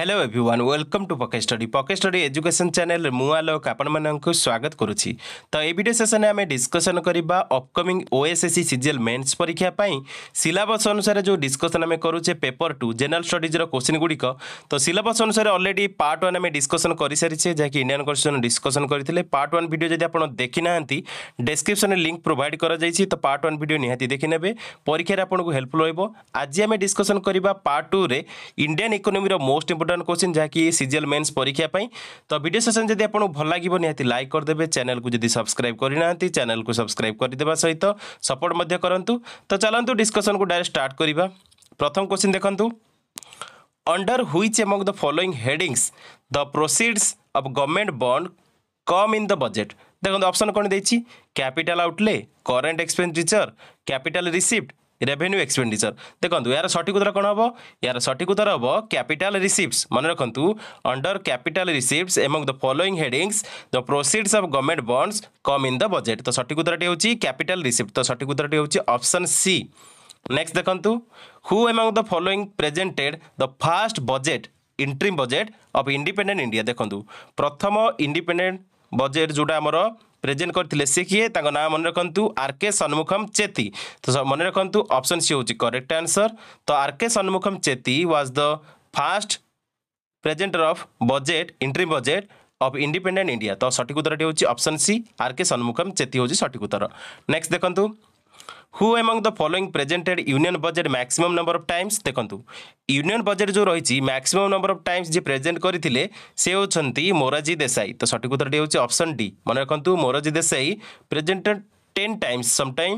Hello everyone welcome to PK study PK study education channel মু আলোক আপনার স্বাগত করুছি তো এই ভিডিও সেশনে আমি ডিসকসন করা অপকমিং ওএসএসি সিজিএল মেন্স পরীক্ষা পাই সিলাবস অনুসারে যে ডিসকসন আমি করুছে পেপর টু জেনারেল স্টডিজর কোশ্চিন গুড়িক তো সিলাবস অনুসারে অলরেডি পার্ট ওয়ান আমি ডিসকসন করে সারিছে যা কি ইন্ডিয়ান কনস্টিটিউশন ডিসকসন করে পার্ট ওয়ান ভিডিও যদি আপনার দেখি না ডেসক্রিপশন লিঙ্ক প্রোভাইড করা যাই তো পার্ট ওয়ান ভিডিও নিহতি দেখি নেবে পরীক্ষার আপনার হেল্পফুল রহব আজ আমি ডিসকসন করা পার্ট টু রে ইন্ডিয়ান ইকোনোমির মোস্ট ইম্পর্ট ইম্পর্টাট কোশ্চিন যা কি সিজিএল মেন্স পরীক্ষা পাই তো ভিডিও সেসন যদি আপনার ভাল লাগবে নিহতি লাইক করেদেবে চ্যানেল কু যদি সবসক্রাইব করে না চ্যানেল কু সবসক্রাইব করেদেবা সহিত সপোর্ট মধ্য করতু তো চলতু ডিসকসন কু ডাইরেক্ট স্টার্ট করা প্রথম কোশ্চিন দেখন্তু under which among the following headings the proceeds of government bond come in the budget देखो ऑप्शन कौन दे capital outlay current expenditure capital receipt revenue expenditure ଦେଖନ୍ତୁ ଏହାର ସଠିକ ଉତ୍ତର କ'ଣ ହେବ ଏହାର ସଠିକ ଉତ୍ତର ହେବ କ୍ୟାପିଟାଲ ରିସିପ୍ଟସ୍ ମନେ ରଖନ୍ତୁ ଅଣ୍ଡର କ୍ୟାପିଟାଲ ରିସିପ୍ଟସ୍ ଏବଂ the following headings the proceeds of government bonds come in the budget ତ ସଠିକ ଉତ୍ତରଟି ହେଉଛି କ୍ୟାପିଟାଲ ରିସିପ୍ଟ ତ ସଠିକ ଉତ୍ତରଟି ହେଉଛି ଅପସନ୍ ସି ନେକ୍ସଟ ଦେଖନ୍ତୁ who among the following presented the first budget interim budget of independent India ଦେଖନ୍ତୁ ପ୍ରଥମ ଇଣ୍ଡିପେଣ୍ଡେଣ୍ଟ ବଜେଟ୍ ଯେଉଁଟା ଆମର प्रेजेन्ट करते किए ना मन रखु आरके सन्मुखम चेती तो मन रखु अपसन सी हूँ करेक्ट आंसर तो R K सन्मुखम चेती was the fast प्रेजेटर of budget entry budget of इंडिपेडे India तो सठिक उत्तर होप्शन सी आरके सन्मुखम चेती हूँ सठिक उत्तर नेक्स्ट देखूँ who among the following presented union budget maximum number of times দেখুন ইউনিয়ন বজেট যে রয়েছে ম্যাক্সিমম নম্বর অফ টাইমস যে প্রেজেন্ট করে সে হচ্ছেন মোরাজি দেশাই তো সঠিক উত্তরটি হচ্ছে অপশন ডি মনে রাখতু Morarji Desai presented ten times sometime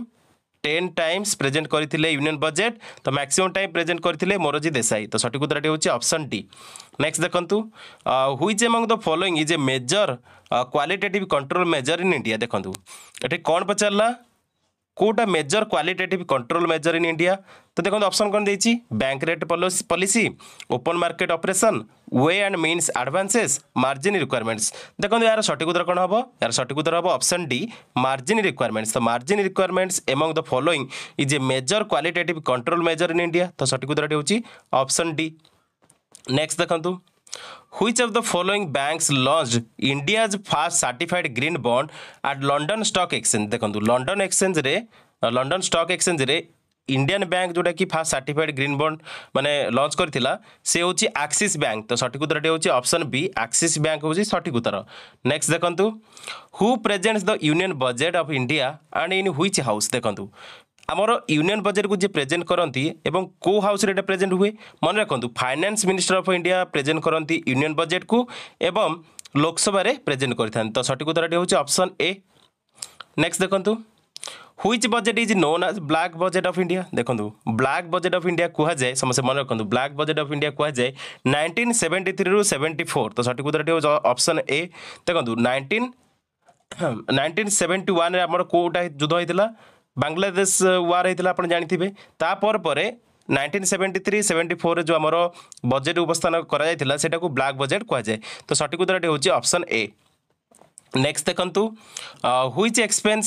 ten times present করে ইউনিয়ন বজেট তো ম্যাক্সিমম টাইম প্রেজেন্ট করে মোরজি দেশাই তো সঠিক উত্তরটি হচ্ছে অপশন ডি নেক্সট দেখুন which among the following is a major qualitative control measure in India দেখুন এটি কোণ পচারা কোটা major qualitative control measure in India তো দেখুন অপশন কোন দিয়েছি bank rate policy open market operation way and means আডভান্সেস margin requirements দেখুন এর সঠিক উত্তর কোণ হব এর সঠিক উত্তর হব অপশন ডি মার্জিন রিকোয়ারমেন্টস তো margin requirements among the following is a major qualitative control measure in India তো সঠিক উত্তরটি হচ্ছে অপশন ডি নেক্সট দেখুন Which of the following banks launched India's first certified green bond at London Stock Exchange? देखो London Exchange रे London Stock Exchange रे Indian bank যেটা কি ফার্স্ট সার্টিফাইড গ্রিন বন্ড মানে লঞ্চ করে সে হচ্ছে আক্সিস ব্যাঙ্ক তো সঠিক উত্তরটি হচ্ছে অপশন বি আক্সিস ব্যাঙ্ক হচ্ছে সঠিক উত্তর নেক্সট দেখুন who presents the union budget of India and in which house দেখুন ଆମର ୟୁନିୟନ ବଜେଟକୁ ଯିଏ ପ୍ରେଜେଣ୍ଟ କରନ୍ତି ଏବଂ କେଉଁ ହାଉସ୍ରେ ଏଇଟା ପ୍ରେଜେଣ୍ଟ ହୁଏ ମନେ ରଖନ୍ତୁ finance minister of India present କରନ୍ତି ୟୁନିୟନ ବଜେଟକୁ ଏବଂ ଲୋକସଭାରେ ପ୍ରେଜେଣ୍ଟ କରିଥାନ୍ତି ତ ସଠିକ ଉତ୍ତରଟି ହେଉଛି ଅପସନ୍ ଏ ନେକ୍ସଟ ଦେଖନ୍ତୁ which budget is known as black budget of India দেখুন ব্লাক বজেট অফ ইন্ডিয়া কুহযায় সমস্ত মনে রাখুন ব্লাক বজেট অফ ইন্ডিয়া কুহযায় নাইনটিন সেভেন্টি থ্রি রু সেভেন্টি ফোর তো সঠিক উত্তরটি হচ্ছে অপশন এ দেখুন নাইনটিন নাইনটিন সেভেন্টি ওয়ানে আমার কোটা যুদ্ধ হয়েছিল ବାଂଲାଦେଶ ୱାର୍ ହେଇଥିଲା ଆପଣ ଜାଣିଥିବେ ତା ପରେ ପରେ ନାଇଣ୍ଟିନ୍ ସେଭେଣ୍ଟି ଥ୍ରୀ ସେଭେଣ୍ଟି ଫୋର୍ରେ ଯେଉଁ ଆମର ବଜେଟ୍ ଉପସ୍ଥାନ କରାଯାଇଥିଲା ସେଟାକୁ ବ୍ଲାକ୍ ବଜେଟ୍ କୁହାଯାଏ ତ ସଠିକ୍ ଉତ୍ତରଟି ହେଉଛି ଅପସନ୍ ଏ ନେକ୍ସଟ ଦେଖନ୍ତୁ which expense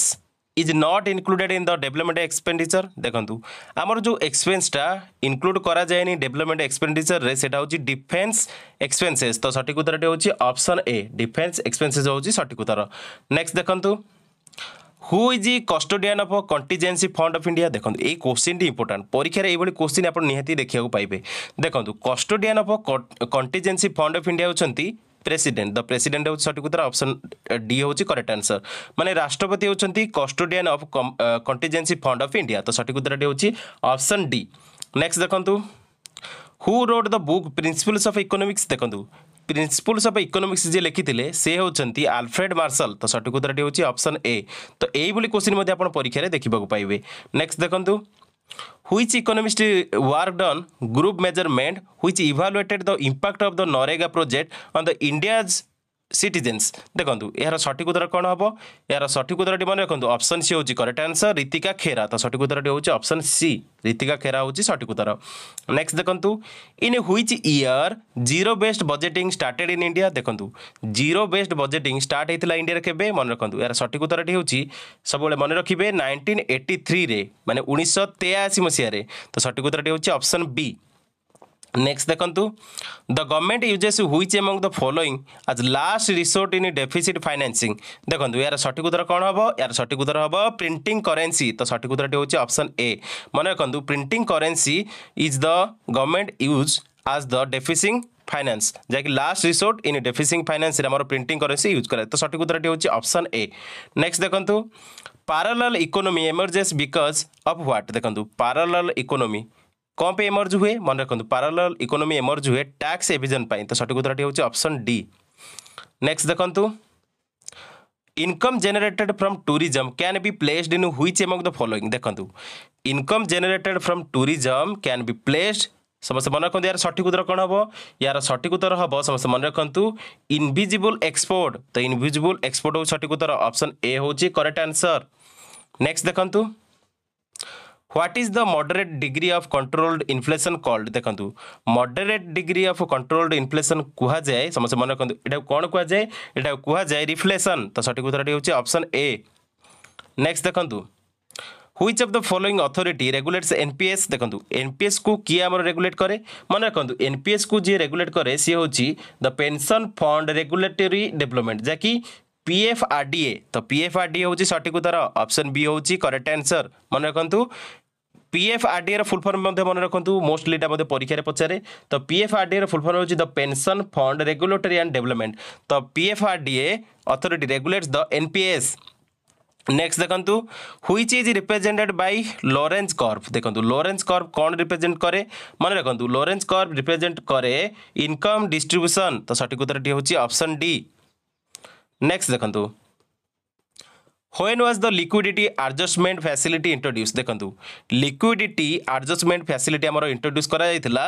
is not included in the development expenditure ଦେଖନ୍ତୁ ଆମର ଯେଉଁ ଏକ୍ସପେନ୍ସଟା ଇନକ୍ଲୁଡ୍ କରାଯାଏନି ଡେଭଲପମେଣ୍ଟ ଏକ୍ସପେଣ୍ଡିଚରରେ ସେଇଟା ହେଉଛି ଡିଫେନ୍ସ ଏକ୍ସପେନ୍ସେସ୍ ତ ସଠିକ୍ ଉତ୍ତରଟି ହେଉଛି ଅପସନ୍ ଏ ଡିଫେନ୍ସ ଏକ୍ସପେନ୍ସେସ୍ ହେଉଛି ସଠିକ୍ ଉତ୍ତର ନେକ୍ସଟ ଦେଖନ୍ତୁ who is the custodian of contingency fund of India দেখুন এই কোশ্চিনটি ইম্পর্টাট পরীক্ষার এইভাবে কোশ্চিন আপনার নিহতি দেখা পাইবে দেখুন custodian of contingency fund of India হচ্ছে প্রেসিডেন্ট দ প্রেসিডেন্ট হচ্ছে সঠিক উত্তর অপশন ডি হচ্ছে করেক্ট আনসর মানে রাষ্ট্রপতি হচ্ছেন custodian of contingency fund of India তো সঠিক উত্তরটি হচ্ছে অপশন ডি নেক্সট দেখুন who wrote the book principles of economics দেখুন ପ୍ରିନ୍ସିପୁଲ୍ସ ଅଫ୍ ଇକୋନୋମିକ୍ସ ଯିଏ ଲେଖିଥିଲେ ସେ ହେଉଛନ୍ତି ଆଲଫ୍ରେଡ୍ ମାର୍ଶାଲ ତ ସଠିକ୍ ଉତ୍ତରଟି ହେଉଛି ଅପସନ୍ ଏ ତ ଏଇଭଳି କୋଶ୍ଚିନ୍ ମଧ୍ୟ ଆପଣ ପରୀକ୍ଷାରେ ଦେଖିବାକୁ ପାଇବେ ନେକ୍ସଟ ଦେଖନ୍ତୁ which economist worked on group measurement which evaluated the impact of the Norega project on the India's सिटेन्स देख्नु यार सठिक उत्तर कम हे यार सठिक उत्तर मन मनो अप्सन सी हौ करेक्ट आन्सर रितति खेरा त सठिक उत्तर अप्सन सी रित खेरा हौ सठिक उत्तर नेक्स्ट देख्नु in which year zero based budgeting started in India देख्नु zero based budgeting start India केही मन यार सठिक उत्तर सबैले मनटिन एट्टी थ्री र मै सो तेसी मसहेर त सठिक उत्तर अप्सन बी ନେକ୍ସଟ ଦେଖନ୍ତୁ the government uses which among the following as last resort in deficit financing ଦେଖନ୍ତୁ ଏହାର ସଠିକ ଉତ୍ତର କ'ଣ ହେବ ଏହାର ସଠିକ ଉତ୍ତର ହେବ ପ୍ରିଣ୍ଟିଂ କରେନ୍ସି ତ ସଠିକ ଉତ୍ତରଟି ହେଉଛି ଅପସନ୍ ଏ ମନେ ରଖନ୍ତୁ printing currency is the government use as the deficit finance যা কি last resort in deficit finance আমার প্রিন্টিং করেন্সি ইউজ করা তো সঠিক উত্তরটি হচ্ছে অপশন এ নেক্সট দেখুন parallel economy emergence because of what দেখুন প্যারালাল ইকোনমি कौन पे एमर्ज हुए मन रखु पाराल इकोनोमी एमर्ज हुए टैक्स एविजन तो सठिक उत्तर हूँ अप्सन डी नेक्स्ट देखु income generated from tourism can be placed in which among the following देखु income generated from tourism can be placed समस्त मन ରଖନ୍ତୁ यार ସଠିକ उत्तर कौन हम यार सठिक उत्तर हम समस्त मन ରଖନ୍ତୁ ଇନଭିଜିବୁଲ୍ एक्सपोर्ट तो ଇନଭିଜିବୁଲ୍ एक्सपोर्ट ହେଉଛି ସଠିକ ଉତ୍ତର ଅପସନ୍ ଏ ହେଉଛି କରେକ୍ଟ ଆନ୍ସର ନେକ୍ସଟ ଦେଖନ୍ତୁ what is the moderate degree of controlled inflation called देखो moderate degree of controlled inflation कहुए समस्त मन रखु ये कौन कह यहाँ कहुए रिफ्लेसन तो सठिक उत्तर टी ऑप्शन ए नेक्स्ट देखु who of the following authority regulates NPS देखो एनपीएस को किए आम रेगुलेट कै मन रखु एनपीएस को जी रेगुलेट कै सी हूँ the pension fund regulatory development जैक पी एफ आर डीए तो पी एफ आर डीए हूँ सठिक उत्तर अप्सन बी हूँ करेक्ट आंसर मन रखु ପିଏଫ୍ଆର୍ଡିଏର ଫୁଲ୍ ଫର୍ମ ମଧ୍ୟ ମନେ ରଖନ୍ତୁ ମୋଷ୍ଟଲି ଏଇଟା ମଧ୍ୟ ପରୀକ୍ଷାରେ ପଚାରେ ତ ପିଏଫ୍ଆର୍ଡିଏର ଫୁଲ୍ ଫର୍ମ ହେଉଛି the pension fund regulatory and development ତ PFRDA authority regulates the NPS next देखु which is represented by Lorenz curve देखो लोरेन्स कर्व कौन रिप्रेजेट कै मन रखु लोरेन्स कर्व रिप्रेजेट कै इनकम डिस्ट्रब्यूसन तो सठिक उत्तर टी हूँ अप्सन डी नेक्स्ट देखो when was the liquidity adjustment facility introduce ଦେଖନ୍ତୁ ଲିକ୍ୱିଡିଟି ଆଡଜଷ୍ଟମେଣ୍ଟ ଫ୍ୟାସିଲିଟି ଆମର ଇଣ୍ଟ୍ରୋଡ୍ୟୁସ୍ କରାଯାଇଥିଲା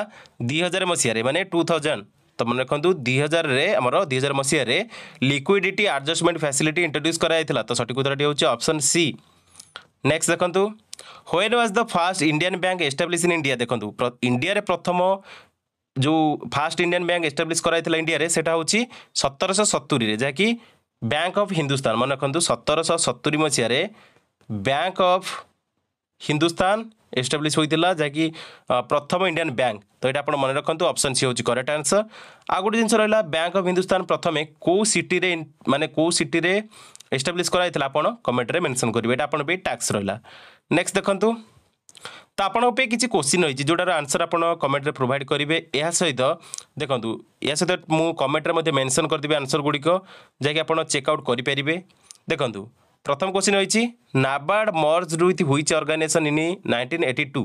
ଦୁଇ ହଜାର ମସିହାରେ ମାନେ ଟୁ ଥାଉଜେଣ୍ଡ ତ ମନେ ରଖନ୍ତୁ ଦୁଇ ହଜାରରେ ଆମର ଦୁଇ ହଜାର ମସିହାରେ ଲିକ୍ୱିଡିଟି ଆଡଜଷ୍ଟମେଣ୍ଟ ଫ୍ୟାସିଲିଟି ଇଣ୍ଟ୍ରୋଡ୍ୟୁସ୍ କରାଯାଇଥିଲା ତ ସଠିକ୍ ଉତ୍ତରଟି ହେଉଛି ଅପସନ୍ ସି ନେକ୍ସଟ ଦେଖନ୍ତୁ when was the first Indian bank establish in India ଦେଖନ୍ତୁ ଇଣ୍ଡିଆରେ ପ୍ରଥମ ଯେଉଁ ଫାର୍ଷ୍ଟ ଇଣ୍ଡିଆନ୍ ବ୍ୟାଙ୍କ ଏଷ୍ଟାବ୍ଲିଶ କରାଯାଇଥିଲା ଇଣ୍ଡିଆରେ ସେଇଟା ହେଉଛି ସତରଶହ ସତୁରିରେ ଯାହାକି ବ୍ୟାଙ୍କ ଅଫ୍ ହିନ୍ଦୁସ୍ତାନ ମନେ ରଖନ୍ତୁ ସତରଶହ ସତୁରୀ ମସିହାରେ ବ୍ୟାଙ୍କ ଅଫ୍ ହିନ୍ଦୁସ୍ତାନ ଏଷ୍ଟାବ୍ଲିଶ୍ ହୋଇଥିଲା ଯାହାକି ପ୍ରଥମ ଇଣ୍ଡିଆନ୍ ବ୍ୟାଙ୍କ ତ ଏଇଟା ଆପଣ ମନେ ରଖନ୍ତୁ ଅପସନ୍ ସି ହେଉଛି କରେକ୍ଟ ଆନ୍ସର୍ ଆଉ ଗୋଟେ ଜିନିଷ ରହିଲା ବ୍ୟାଙ୍କ ଅଫ୍ ହିନ୍ଦୁସ୍ତାନ ପ୍ରଥମେ କେଉଁ ସିଟିରେ ମାନେ କେଉଁ ସିଟିରେ ଏଷ୍ଟାବ୍ଲିଶ୍ କରାଯାଇଥିଲା ଆପଣ କମେଣ୍ଟରେ ମେନସନ୍ କରିବେ ଏଇଟା ଆପଣ ପାଇଁ ଟ୍ୟାକ୍ସ ରହିଲା ନେକ୍ସଟ ଦେଖନ୍ତୁ ତ ଆପଣଙ୍କ ପାଇଁ କିଛି କୋଶ୍ଚିନ୍ ରହିଛି ଯେଉଁଟାର ଆନ୍ସର୍ ଆପଣ କମେଣ୍ଟରେ ପ୍ରୋଭାଇଡ଼ କରିବେ ଏହା ସହିତ ଦେଖନ୍ତୁ ଏହା ସହିତ ମୁଁ କମେଣ୍ଟରେ ମଧ୍ୟ ମେନ୍ସନ୍ କରିଦେବି ଆନ୍ସର୍ ଗୁଡ଼ିକ ଯାହାକି ଆପଣ ଚେକ୍ଆଉଟ୍ କରିପାରିବେ ଦେଖନ୍ତୁ ପ୍ରଥମ କୋଶ୍ଚିନ୍ ରହିଛି NABARD merge with which organization in nineteen eighty two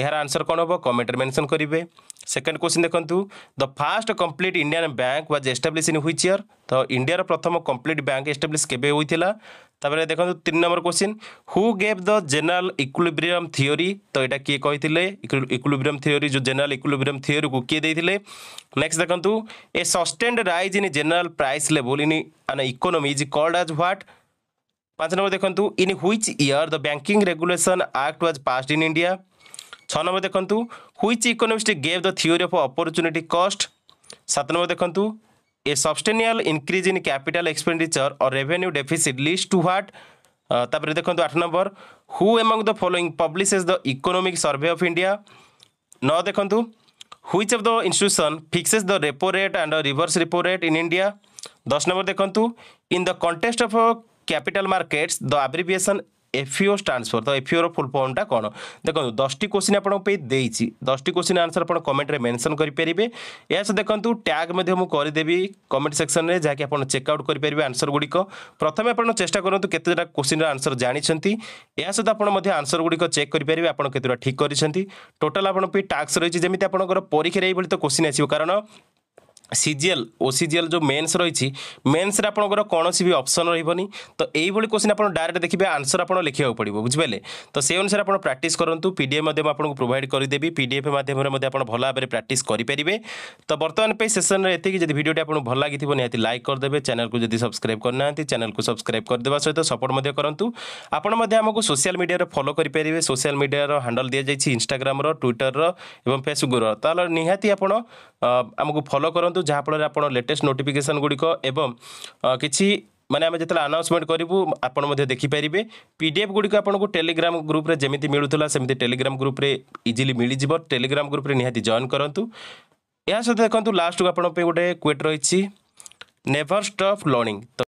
ଏହାର ଆନ୍ସର୍ କ'ଣ ହେବ କମେଣ୍ଟରେ ମେନ୍ସନ୍ କରିବେ ସେକେଣ୍ଡ କୋଶ୍ଚିନ୍ ଦେଖନ୍ତୁ the first complete Indian bank was establish in which year ତ ଇଣ୍ଡିଆର ପ୍ରଥମ କମ୍ପ୍ଲିଟ୍ ବ୍ୟାଙ୍କ ଏଷ୍ଟାବ୍ଲିଶ୍ କେବେ ହୋଇଥିଲା তাপরে দেখুন তিন number question who gave the general equilibrium theory তো এটা কিয়ে কে ইকুইলিব্রিয়াম থিওরি যে জেনারেল ইকুইলিব্রিয়াম থিওরি কু কিয়ে দিয়ে নেক্সট দেখুন a sustained rise in general price level in an economy is called as what পাঁচ নম্বর দেখুন in which year the banking regulation act was passed in India ছ number দেখুন which economics gave the theory of opportunity cost সাত number দেখুন A substantial increase in capital expenditure or revenue deficit leads to what? Uh, তারপরে দেখুন আট number who among the following publishes the economic survey of India ন দেখুন which of the institution fixes the repo rate and reverse repo rate in India দশ number দেখুন in the context of capital markets the abbreviation FIO stands for the ଏଫିଓର ଫୁଲ୍ ଫର୍ମଟା କ'ଣ ଦେଖନ୍ତୁ ଦଶଟି question ଆପଣଙ୍କ ପାଇଁ ଦେଇଛି ଦଶଟି କୋଶ୍ଚିନ୍ ଆନ୍ସର୍ ଆପଣ କମେଣ୍ଟରେ ମେନସନ୍ କରିପାରିବେ ଏହା ସହ ଦେଖନ୍ତୁ ଟ୍ୟାଗ୍ ମଧ୍ୟ ମୁଁ କରିଦେବି କମେଣ୍ଟ ସେକ୍ସନ୍ରେ ଯାହାକି ଆପଣ ଚେକ୍ଆଉଟ୍ କରିପାରିବେ ଆନ୍ସର୍ ଗୁଡ଼ିକ ପ୍ରଥମେ ଆପଣ ଚେଷ୍ଟା କରନ୍ତୁ କେତେଟା କୋଶ୍ଚିନ୍ର ଆନ୍ସର୍ ଜାଣିଛନ୍ତି ଏହା ସହିତ ଆପଣ ମଧ୍ୟ ଆନ୍ସର୍ ଗୁଡ଼ିକ ଚେକ୍ କରିପାରିବେ ଆପଣ କେତେଟା ଠିକ୍ କରିଛନ୍ତି ଟୋଟାଲ୍ ଆପଣଙ୍କ ପାଇଁ ଟାସ୍କ ରହିଛି ଯେମିତି ଆପଣଙ୍କର ପରୀକ୍ଷାରେ ଏଇଭଳି ତ କୋଶ୍ଚିନ୍ ଆସିବ କାରଣ ସିଜିଏଲ୍ ଓ ସିଜିଏଲ୍ ଯେଉଁ ମେନ୍ସ ରହିଛି ମେନ୍ସରେ ଆପଣଙ୍କର କୌଣସି ବି ଅପସନ୍ ରହିବନି ତ ଏଇଭଳି କୋଶ୍ଚିନ୍ ଆପଣ ଡାଇରେକ୍ଟ ଦେଖିବେ ଆନ୍ସର୍ ଆପଣ ଲେଖିବାକୁ ପଡ଼ିବ ବୁଝିପାରିଲେ ତ ସେଇ ଅନୁସାରେ ଆପଣ ପ୍ରାକ୍ଟିସ୍ କରନ୍ତୁ ପି ଡି ଏଫ୍ ମଧ୍ୟ ଆପଣଙ୍କୁ ପ୍ରୋଭାଇଡ଼ କରିଦେବି ପି ଡି ଏଫ୍ ମାଧ୍ୟମରେ ମଧ୍ୟ ଆପଣ ଭଲ ଭାବରେ ପ୍ରାକ୍ଟିସ୍ କରିପାରିବେ ତ ବର୍ତ୍ତମାନ ପାଇଁ ସେସନ୍ରେ ଏତିକି ଯଦି ଭିଡ଼ିଓଟି ଆପଣଙ୍କୁ ଭଲ ଲାଗିଥିବ ନିହାତି ଲାଇକ୍ କରିଦେବେ ଚ୍ୟାନେଲ୍କୁ ଯଦି ସବସ୍କ୍ରାଇବ୍ କରିନାହାନ୍ତି ଚ୍ୟାନେଲ୍କୁ ସବସ୍କ୍ରାଇବ୍ କରିଦେବା ସହିତ ସପୋର୍ଟ ମଧ୍ୟ କରନ୍ତୁ ଆପଣ ମଧ୍ୟ ଆମକୁ ସୋସିଆଲ୍ ମିଡ଼ିଆରେ ଫଲୋ କରିପାରିବେ ସୋସିଆଲ୍ ମିଡ଼ିଆର ହ୍ୟାଣ୍ଡଲ୍ ଦିଆଯାଇଛି ଇନ୍ଷ୍ଟାଗ୍ରାମର ଟ୍ୱିଟରର ଏବଂ ଫେସବୁକ୍ର ତାହେଲେ ନିହାତି ଆପଣ ଆମକୁ ଫଲୋ କରନ୍ତୁ ଯାହାଫଳରେ ଆପଣ ଲେଟେଷ୍ଟ ନୋଟିଫିକେସନ୍ ଗୁଡ଼ିକ ଏବଂ କିଛି ମାନେ ଆମେ ଯେତେବେଳେ ଆନାଉନ୍ସମେଣ୍ଟ କରିବୁ ଆପଣ ମଧ୍ୟ ଦେଖିପାରିବେ ପି ଡି ଏଫ୍ ଗୁଡ଼ିକ ଆପଣଙ୍କୁ ଟେଲିଗ୍ରାମ ଗ୍ରୁପ୍ରେ ଯେମିତି ମିଳୁଥିଲା ସେମିତି ଟେଲିଗ୍ରାମ ଗ୍ରୁପ୍ରେ ଇଜିଲି ମିଳିଯିବ ଟେଲିଗ୍ରାମ ଗ୍ରୁପ୍ରେ ନିହାତି ଜଏନ୍ କରନ୍ତୁ ଏହା ସହିତ ଦେଖନ୍ତୁ ଲାଷ୍ଟକୁ ଆପଣଙ୍କ ପାଇଁ ଗୋଟେ କ୍ୱେଟ୍ ରହିଛି ନେଭର ଷ୍ଟପ୍ ଲର୍ଣ୍ଣିଂ